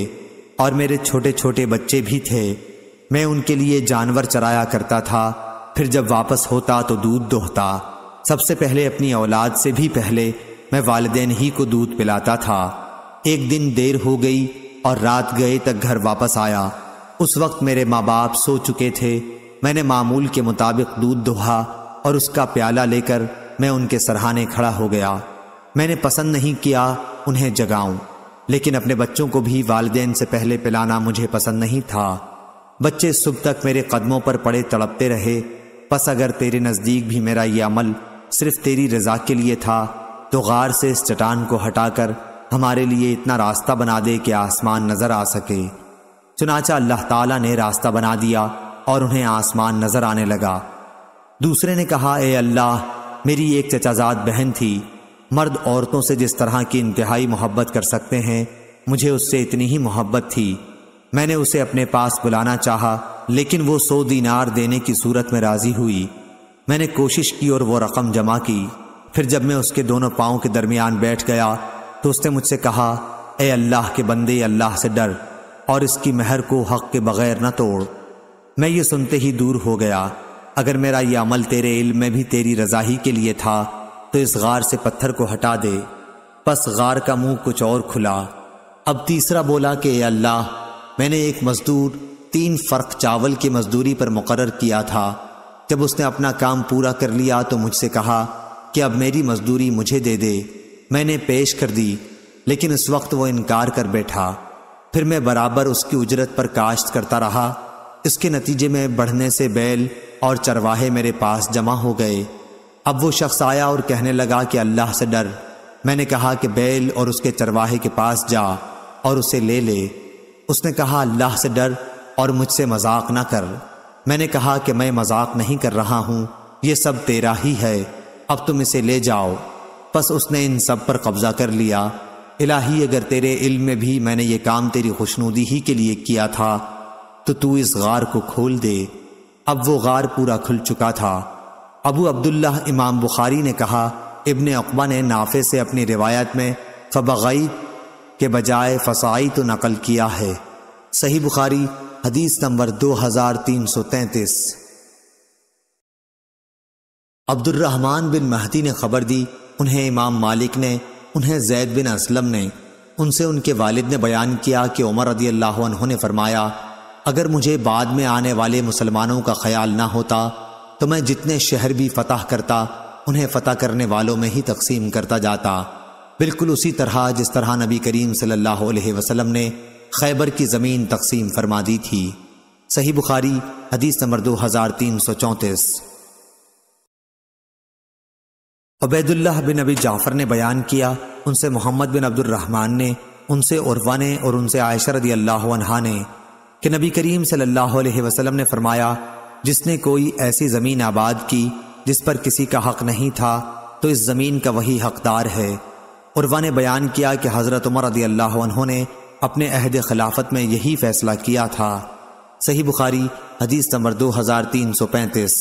और मेरे छोटे छोटे बच्चे भी थे मैं उनके लिए जानवर चराया करता था फिर जब वापस होता तो दूध दोहता सबसे पहले अपनी औलाद से भी पहले मैं वालदेन ही को दूध पिलाता था एक दिन देर हो गई और रात गए तक घर वापस आया उस वक्त मेरे माँ बाप सो चुके थे मैंने मामूल के मुताबिक दूध दोहा और उसका प्याला लेकर मैं उनके सरहाने खड़ा हो गया मैंने पसंद नहीं किया उन्हें जगाऊं लेकिन अपने बच्चों को भी वालदेन से पहले पिलाना मुझे पसंद नहीं था बच्चे सुबह तक मेरे कदमों पर पड़े तड़पते रहे बस अगर तेरे नज़दीक भी मेरा ये अमल सिर्फ तेरी रजा के लिए था तो गार से इस चटान को हटाकर हमारे लिए इतना रास्ता बना दे कि आसमान नज़र आ सके चुनाचा अल्लाह ताला ने रास्ता बना दिया और उन्हें आसमान नज़र आने लगा दूसरे ने कहा ए अल्लाह मेरी एक चचाजाद बहन थी मर्द औरतों से जिस तरह की इंतहाई मोहब्बत कर सकते हैं मुझे उससे इतनी ही मोहब्बत थी मैंने उसे अपने पास बुलाना चाहा लेकिन वो सौ दीनार देने की सूरत में राजी हुई मैंने कोशिश की और वो रकम जमा की फिर जब मैं उसके दोनों पाओं के दरमियान बैठ गया तो उसने मुझसे कहा ए अल्लाह के बंदे अल्लाह से डर और इसकी महर को हक के बगैर न तोड़ मैं ये सुनते ही दूर हो गया अगर मेरा यह अमल तेरे इल्म में भी तेरी रजाही के लिए था तो इस गार से पत्थर को हटा दे बस गार का मुंह कुछ और खुला अब तीसरा बोला कि अल्लाह मैंने एक मजदूर तीन फ़र्क चावल की मजदूरी पर मुकर किया था जब उसने अपना काम पूरा कर लिया तो मुझसे कहा कि अब मेरी मजदूरी मुझे दे दे मैंने पेश कर दी लेकिन उस वक्त वो इनकार कर बैठा फिर मैं बराबर उसकी उजरत पर काश्त करता रहा इसके नतीजे में बढ़ने से बैल और चरवाहे मेरे पास जमा हो गए अब वो शख्स आया और कहने लगा कि अल्लाह से डर मैंने कहा कि बैल और उसके चरवाहे के पास जा और उसे ले ले उसने कहा अल्लाह से डर और मुझसे मजाक ना कर मैंने कहा कि मैं मजाक नहीं कर रहा हूँ ये सब तेरा ही है अब तुम इसे ले जाओ बस उसने इन सब पर कब्जा कर लिया इलाही अगर तेरे इल्म में भी मैंने ये काम तेरी खुशनुदी ही के लिए किया था तो तू इस गार को खोल दे अब वो गार पूरा खुल चुका था अबू अब्दुल्ला इमाम बुखारी ने कहा इबन अकबा ने नाफे से अपनी रिवायत में फ़बगई के बजाय फसाई तो नकल किया है सही बुखारी हदीस नंबर दो हज़ार तीन सौ तैतीस अब्दुलरहमान बिन महदी ने खबर दी उन्हें इमाम मालिक ने उन्हें जैद बिन असलम ने उनसे उनके वालिद ने बयान किया कि उमर रदी अल्लाह ने फरमाया अगर मुझे बाद में आने वाले मुसलमानों का ख्याल ना होता तो मैं जितने शहर भी फतह करता उन्हें फतह करने वालों में ही तकसीम करता जाता बिल्कुल उसी तरह जिस तरह नबी करीम सल्लल्लाहु अलैहि वसल्लम ने खैबर की ज़मीन तकसीम फरमा दी थी सही बुखारी हदीस नंबर दो हज़ार तीन सौ चौंतीस अबैदुल्लाह बिन अबी जाफ़र ने बयान किया उनसे मोहम्मद बिन अब्दुलरहमान ने उनसे उर्वा ने और उनसे आयशा रदी अल्लाह ने कि नबी करीम सल्लल्लाहु अलैहि वसल्लम ने फरमाया जिसने कोई ऐसी ज़मीन आबाद की जिस पर किसी का हक नहीं था तो इस ज़मीन का वही हकदार है उर्वा ने बयान किया कि हज़रत उमर रदी अल्लाह ने अपने अहद खिलाफत में यही फैसला किया था सही बुखारी हदीस नंबर दो हज़ार तीन सौ पैंतीस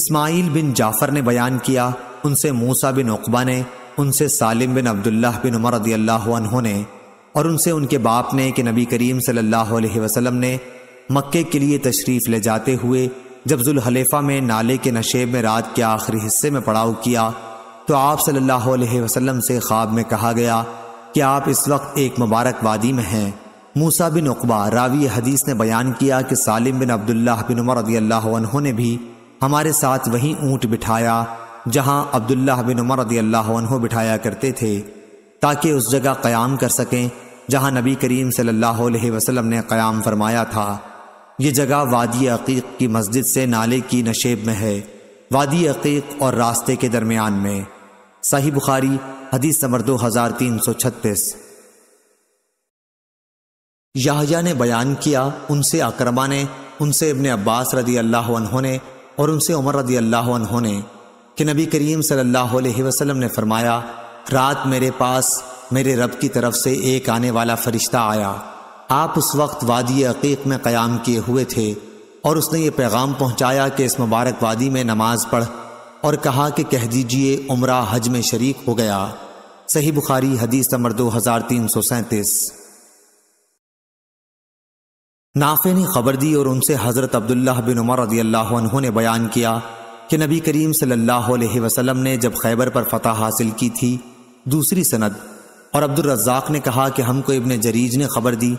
इस्माइल बिन जाफ़र ने बयान किया उनसे मूसा बिन उकबा ने उनसे सालिम बिन अब्दुल्ला बिन उमर रदी अल्लाह ने और उनसे उनके बाप ने कि नबी करीम सल्लल्लाहु अलैहि वसल्लम ने मक्के के लिए तशरीफ़ ले जाते हुए जब हलीफा में नाले के नशेब में रात के आखिरी हिस्से में पड़ाव किया तो आप सल्लल्लाहु अलैहि वसल्लम से ख्वाब में कहा गया कि आप इस वक्त एक मुबारक वादी में हैं मूसा बिन उकबा रावी हदीस ने बयान किया कि सालिम बिन अब्दुल्ला बिन उमर रदी अल्लाह ने भी हमारे साथ वहीं ऊँट बिठाया जहाँ अब्दुल्ला बिन उमर रदी अल्लाह बिठाया करते थे ताकि उस जगह क़याम कर सकें जहाँ नबी करीम सल्लल्लाहु अलैहि वसल्लम ने क़याम फरमाया था ये जगह वादी अकीक की मस्जिद से नाले की नशेब में है वादी अकीक और रास्ते के दरमियान में सही बुखारी हदीस नंबर दो हज़ार तीन सौ छत्तीस याहजा ने बयान किया उनसे अकरमा ने उनसे इबन अब्बास रदी अल्लाह ने और उनसे उमर रदी अल्लाह ने कि नबी करीम सल्लल्लाहु अलैहि वसल्लम ने फरमाया रात मेरे पास मेरे रब की तरफ से एक आने वाला फरिश्ता आया आप उस वक्त वादी अकीक में क़याम किए हुए थे और उसने ये पैगाम पहुँचाया कि इस मुबारक वादी में नमाज पढ़ और कहा कि कह दीजिए उम्र हज में शरीक हो गया सही बुखारी हदीस नंबर दो हज़ार तीन सौ सैंतीस नाफे ने खबर दी और उनसे हज़रत अब्दुल्ला बिन उमर रदी अल्लाह ने बयान किया कि नबी करीम सल्लल्लाहु अलैहि वसल्लम ने जब खैबर पर फतह हासिल की थी दूसरी सनद और अब्दुल ने कहा कि हमको इबन जरीज ने खबर दी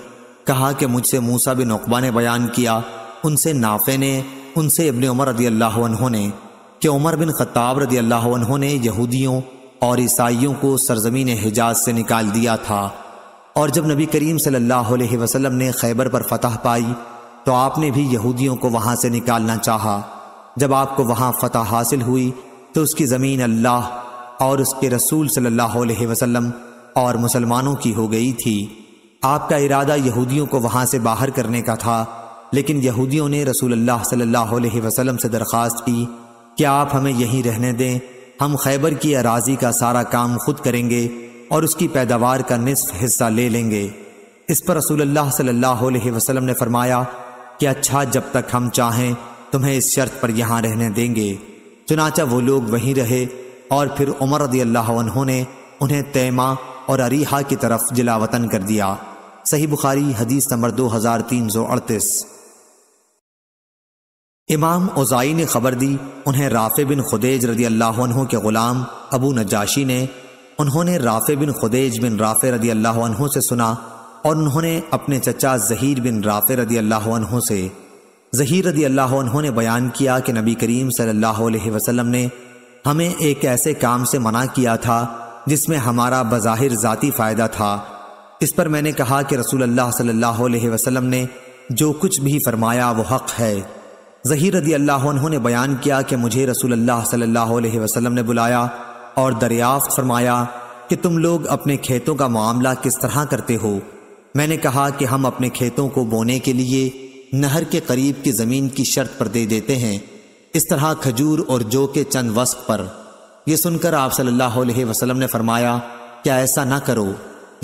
कहा कि मुझसे मूसा बिन उकबा ने बयान किया उनसे नाफे ने उनसे इबन उमर रदी अल्लाह ने कि उमर बिन खत्ताब रदी अल्लाह ने यहूदियों और ईसाइयों को सरजमीन हिजाज से निकाल दिया था और जब नबी करीम सल्लल्लाहु अलैहि वसल्लम ने खैबर पर फतह पाई तो आपने भी यहूदियों को वहाँ से निकालना चाहा जब आपको वहाँ फतह हासिल हुई तो उसकी ज़मीन अल्लाह और उसके रसूल सल्लल्लाहु अलैहि वसल्लम और मुसलमानों की हो गई थी आपका इरादा यहूदियों को वहां से बाहर करने का था लेकिन यहूदियों ने रसूल अल्लाह सल्लल्लाहु अलैहि वसल्लम से दरख्वास्त की कि आप हमें यहीं रहने दें हम खैबर की अराजी का सारा काम खुद करेंगे और उसकी पैदावार का निसफ हिस्सा ले लेंगे इस पर रसूल अल्लाह सल्लल्लाहु अलैहि वसल्लम ने फरमाया कि अच्छा जब तक हम चाहें तुम्हें इस शर्त पर यहाँ रहने देंगे चुनाचा वो लोग वहीं रहे और फिर उमर रदी अल्लाह ने उन्हें तैमा और अरीहा की तरफ जिलावतन कर दिया सही बुखारी हदीस नंबर दो हज़ार तीन सौ अड़तीस इमाम उजाई ने खबर दी उन्हें राफ़े बिन खुदेज रदी अल्लाह के ग़ुलाम अबू नजाशी ने उन्होंने राफ़े बिन खुदेज बिन राफ़े रदी अल्लाह से सुना और उन्होंने अपने चचा जहीर बिन राफ़े रदी अल्लाह से जहीर रदी अल्लाह ने बयान किया कि नबी करीम सल्लल्लाहु अलैहि वसल्लम ने हमें एक ऐसे काम से मना किया था जिसमें हमारा बज़ाहिर ज़ाती फ़ायदा था इस पर मैंने कहा कि रसूल अल्लाह सल्लल्लाहु अलैहि वसल्लम ने जो कुछ भी फरमाया वो हक़ है जहीर रदी अल्लाह ने बयान किया कि मुझे रसूल अल्लाह सल्लल्लाहु अलैहि वसल्लम ने बुलाया और दरियाफ्त फरमाया कि तुम लोग अपने खेतों का मामला किस तरह करते हो मैंने कहा कि हम अपने खेतों को बोने के लिए नहर के करीब की ज़मीन की शर्त पर दे देते हैं इस तरह खजूर और जो के चंद वस्त पर ये सुनकर आप सल्लल्लाहु अलैहि वसल्लम ने फरमाया क्या ऐसा ना करो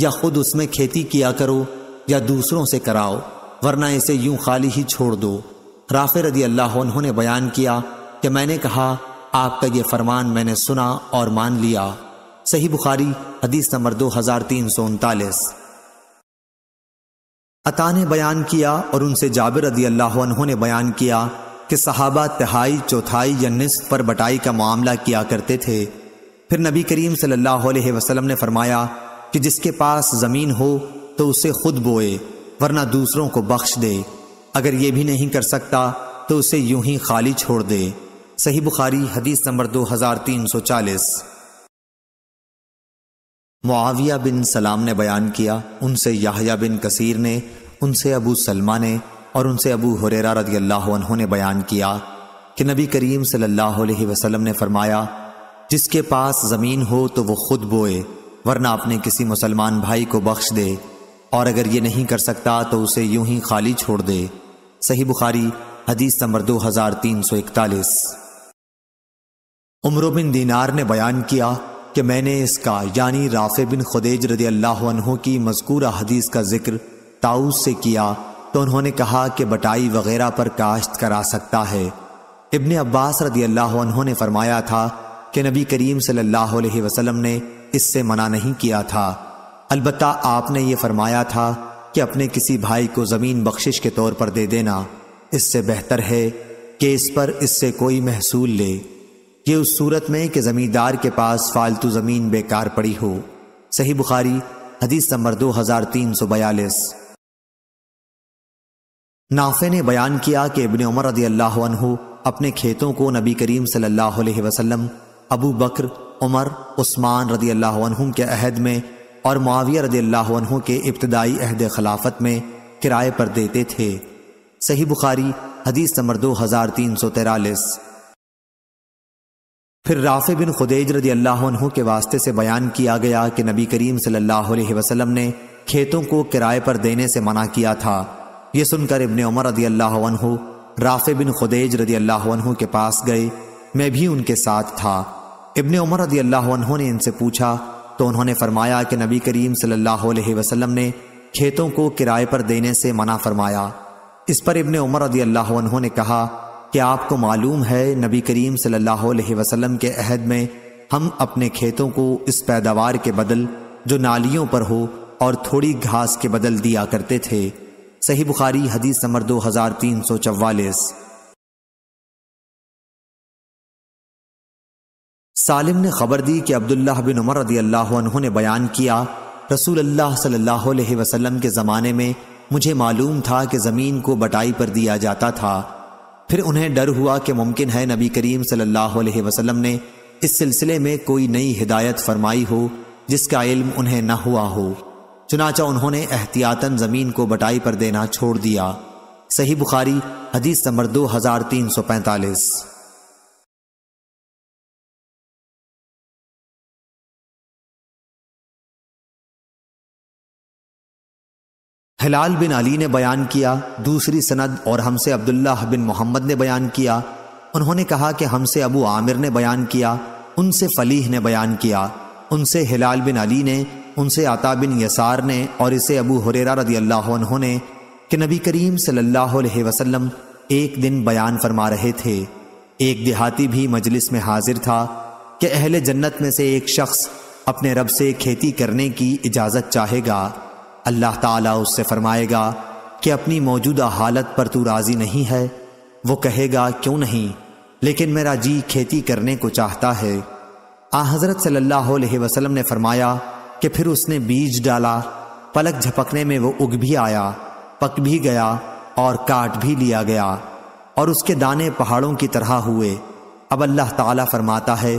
या खुद उसमें खेती किया करो या दूसरों से कराओ वरना इसे यूं खाली ही छोड़ दो राफे रदी अल्लाह उन्होंने बयान किया कि मैंने कहा आपका ये फरमान मैंने सुना और मान लिया सही बुखारी हदीस नंबर दो हजार तीन सौ उनतालीस अता ने बयान किया और उनसे जाबिर रदी अल्लाह ने बयान किया कि सहाबा तिहाई चौथाई या निसफ पर बटाई का मामला किया करते थे फिर नबी करीम सल्लल्लाहु अलैहि वसल्लम ने फरमाया कि जिसके पास ज़मीन हो तो उसे खुद बोए वरना दूसरों को बख्श दे अगर ये भी नहीं कर सकता तो उसे यूं ही खाली छोड़ दे सही बुखारी हदीस नंबर दो हजार तीन सौ चालीस मुआविया बिन सलाम ने बयान किया उनसे याहिया बिन कसीर ने उनसे अबू सलमा ने और उनसे अबू हुरेरा रदी अल्लाह ने बयान किया कि नबी करीम सल्लल्लाहु अलैहि वसल्लम ने फरमाया जिसके पास ज़मीन हो तो वो खुद बोए वरना अपने किसी मुसलमान भाई को बख्श दे और अगर ये नहीं कर सकता तो उसे यूं ही खाली छोड़ दे सही बुखारी हदीस नंबर दो हजार तीन सौ इकतालीस उम्र बिन दीनार ने बयान किया कि मैंने इसका यानी राफे बिन खुदेज रदी अल्लाह की मजकूरा हदीस का जिक्र ताउस से किया तो उन्होंने कहा कि बटाई वगैरह पर काश्त करा सकता है इब्ने अब्बास रदी अल्लाह ने फरमाया था कि नबी करीम सल्लल्लाहु अलैहि वसल्लम ने इससे मना नहीं किया था अलबत् आपने ये फरमाया था कि अपने किसी भाई को ज़मीन बख्शिश के तौर पर दे देना इससे बेहतर है कि इस पर इससे कोई महसूल ले ये उस सूरत में कि ज़मींदार के पास फालतू ज़मीन बेकार पड़ी हो सही बुखारी हदीस नंबर दो हज़ार तीन सौ बयालीस नाफे ने बयान किया कि इबन उमर रदी अल्लाह अपने खेतों को नबी करीम सल्लल्लाहु अलैहि वसल्लम अबू बकर उमर उस्मान रदी अल्लाह के अहद में और मुआविया रदी अल्लाह के इब्तदाई अहद खिलाफत में किराए पर देते थे सही बुखारी हदीस नंबर दो हज़ार तीन सौ तिरालीस फिर राफे बिन खुदेज रदी अल्लाह के वास्ते से बयान किया गया कि नबी करीम सल्लल्लाहु अलैहि वसल्लम ने खेतों को किराए पर देने से मना किया था ये सुनकर इबन उमर रदी अल्लाह राफ़े बिन खुदेज रदी अल्लाह के पास गए मैं भी उनके साथ था इबन उमर रदी अल्लाह ने इनसे पूछा तो उन्होंने फरमाया कि नबी करीम सल्लल्लाहु अलैहि वसल्लम ने खेतों को किराए पर देने से मना फरमाया इस पर इबन उमर रदी अल्लाह ने कहा कि आपको मालूम है नबी करीम सल्लल्लाहु अलैहि वसल्लम के अहद में हम अपने खेतों को इस पैदावार के बदल जो नालियों पर हो और थोड़ी घास के बदल दिया करते थे सही बुखारी हदीस नंबर दो हज़ार तीन सौ चवालीस सालिम ने खबर दी कि अब्दुल्ला बिन उमर रदी अल्लाह ने बयान किया रसूल अल्लाह सल्लल्लाहु अलैहि वसल्लम के ज़माने में मुझे मालूम था कि ज़मीन को बटाई पर दिया जाता था फिर उन्हें डर हुआ कि मुमकिन है नबी करीम सल्लल्लाहु अलैहि वसल्लम ने इस सिलसिले में कोई नई हिदायत फरमाई हो जिसका इल्म उन्हें न हुआ हो चुनाचा उन्होंने एहतियातन ज़मीन को बटाई पर देना छोड़ दिया सही बुखारी हदीस नंबर दो हजार तीन सौ पैंतालीस हिलाल बिन अली ने बयान किया दूसरी सनद और हमसे अब्दुल्लाह बिन मोहम्मद ने बयान किया उन्होंने कहा कि हमसे अबू आमिर ने बयान किया उनसे फलीह ने बयान किया उनसे हिलाल बिन अली ने उनसे आता बिन यसार ने और इसे अबू हुरेरा रदी अल्लाह ने कि नबी करीम सल्लल्लाहु अलैहि वसल्लम एक दिन बयान फरमा रहे थे एक देहाती भी मजलिस में हाजिर था कि अहले जन्नत में से एक शख्स अपने रब से खेती करने की इजाज़त चाहेगा अल्लाह ताला उससे फरमाएगा कि अपनी मौजूदा हालत पर तू राज़ी नहीं है वो कहेगा क्यों नहीं लेकिन मेरा जी खेती करने को चाहता है आ हज़रत सल्लल्लाहु अलैहि वसल्लम ने फरमाया कि फिर उसने बीज डाला पलक झपकने में वो उग भी आया पक भी गया और काट भी लिया गया और उसके दाने पहाड़ों की तरह हुए अब अल्लाह ताला फरमाता है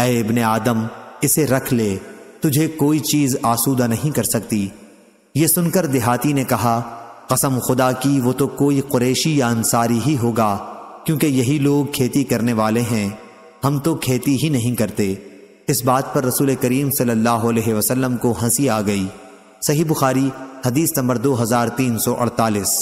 ए आदम इसे रख ले तुझे कोई चीज आसूदा नहीं कर सकती ये सुनकर देहाती ने कहा कसम खुदा की वो तो कोई कुरेशी या अंसारी ही होगा क्योंकि यही लोग खेती करने वाले हैं हम तो खेती ही नहीं करते इस बात पर रसूल करीम सल्लल्लाहु अलैहि वसल्लम को हंसी आ गई सही बुखारी हदीस नंबर दो हजार तीन सौ अड़तालीस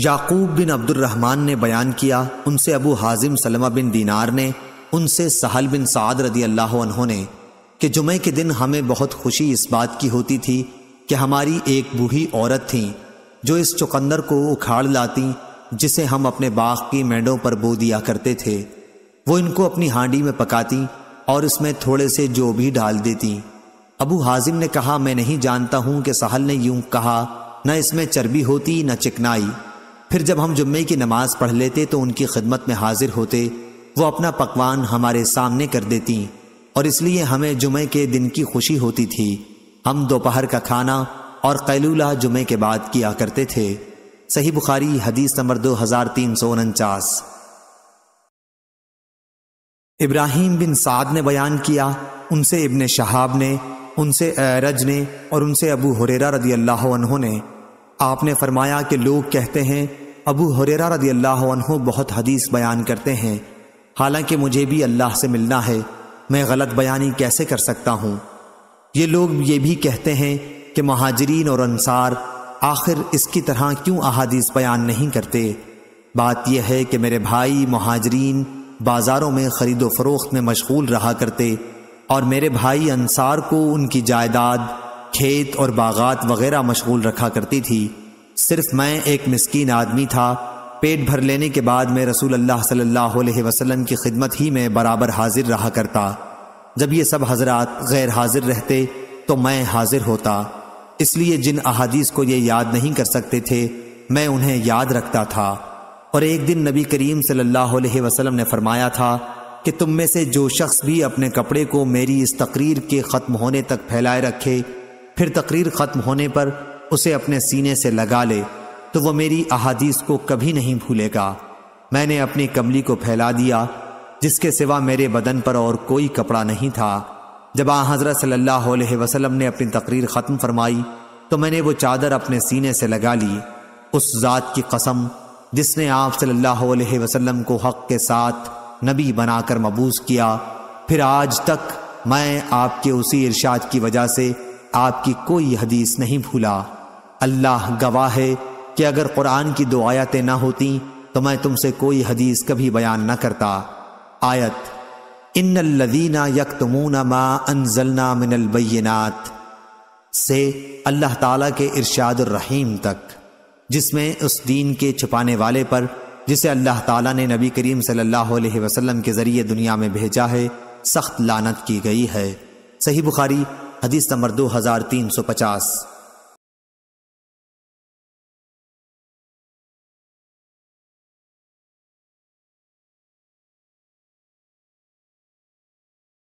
याकूब बिन अब्दुलरहमान ने बयान किया उनसे अबू हाजिम सलमा बिन दीनार ने उनसे सहल बिन साद रदी अल्लाह ने कि जुमे के दिन हमें बहुत खुशी इस बात की होती थी कि हमारी एक बूढ़ी औरत थी जो इस चुकंदर को उखाड़ लाती जिसे हम अपने बाग की मेंढों पर बो दिया करते थे वो इनको अपनी हांडी में पकाती और इसमें थोड़े से जो भी डाल देती अबू हाजिम ने कहा मैं नहीं जानता हूं कि सहल ने यूं कहा न इसमें चर्बी होती न चिकनाई फिर जब हम जुम्मे की नमाज पढ़ लेते तो उनकी खिदमत में हाजिर होते वो अपना पकवान हमारे सामने कर देती और इसलिए हमें जुमे के दिन की खुशी होती थी हम दोपहर का खाना और कैलूला जुमे के बाद किया करते थे सही बुखारी हदीस नंबर दो हजार तीन सौ उनचास इब्राहिम बिन साद ने बयान किया उनसे इब्ने शहाब ने उनसे अरज ने और उनसे अबू हुरेरा रदी अल्लाह ने आपने फरमाया कि लोग कहते हैं अबू हुरेरा रदी अल्लाह बहुत हदीस बयान करते हैं हालांकि मुझे भी अल्लाह से मिलना है मैं गलत बयानी कैसे कर सकता हूँ ये लोग ये भी कहते हैं कि महाजरीन और अनसार आखिर इसकी तरह क्यों अहादीस बयान नहीं करते बात यह है कि मेरे भाई महाजरीन बाज़ारों में ख़रीदो फरोख्त में मशगूल रहा करते और मेरे भाई अंसार को उनकी जायदाद खेत और बागात वगैरह मशगूल रखा करती थी सिर्फ मैं एक मस्किन आदमी था पेट भर लेने के बाद मैं रसूल अल्लाह सल्लल्लाहु अलैहि वसल्लम की खिदमत ही में बराबर हाजिर रहा करता जब ये सब हजरात गैर हाजिर रहते तो मैं हाजिर होता इसलिए जिन अहादीस को ये याद नहीं कर सकते थे मैं उन्हें याद रखता था और एक दिन नबी करीम सल्लल्लाहु अलैहि वसल्लम ने फरमाया था कि तुम में से जो शख्स भी अपने कपड़े को मेरी इस तकरीर के ख़त्म होने तक फैलाए रखे फिर तकरीर ख़त्म होने पर उसे अपने सीने से लगा ले तो वह मेरी अहादीस को कभी नहीं भूलेगा मैंने अपनी कमली को फैला दिया जिसके सिवा मेरे बदन पर और कोई कपड़ा नहीं था जब आ हज़रत सल्लल्लाहु अलैहि वसल्लम ने अपनी तकरीर ख़त्म फरमाई तो मैंने वो चादर अपने सीने से लगा ली उस ज़ात की कसम जिसने आप सल्लल्लाहु अलैहि वसल्लम को हक के साथ नबी बनाकर मबूस किया फिर आज तक मैं आपके उसी इरशाद की वजह से आपकी कोई हदीस नहीं भूला अल्लाह गवाह है कि अगर कुरान की दो आयतें ना होती तो मैं तुमसे कोई हदीस कभी बयान न करता आयत इन लदीना यकतमूना मा अनजलना बैनात से अल्लाह ताला के इरशाद रहीम तक जिसमें उस दीन के छुपाने वाले पर जिसे अल्लाह ताला ने नबी करीम सल्लल्लाहु अलैहि वसल्लम के ज़रिए दुनिया में भेजा है सख्त लानत की गई है सही बुखारी हदीस नंबर दो हज़ार तीन सौ पचास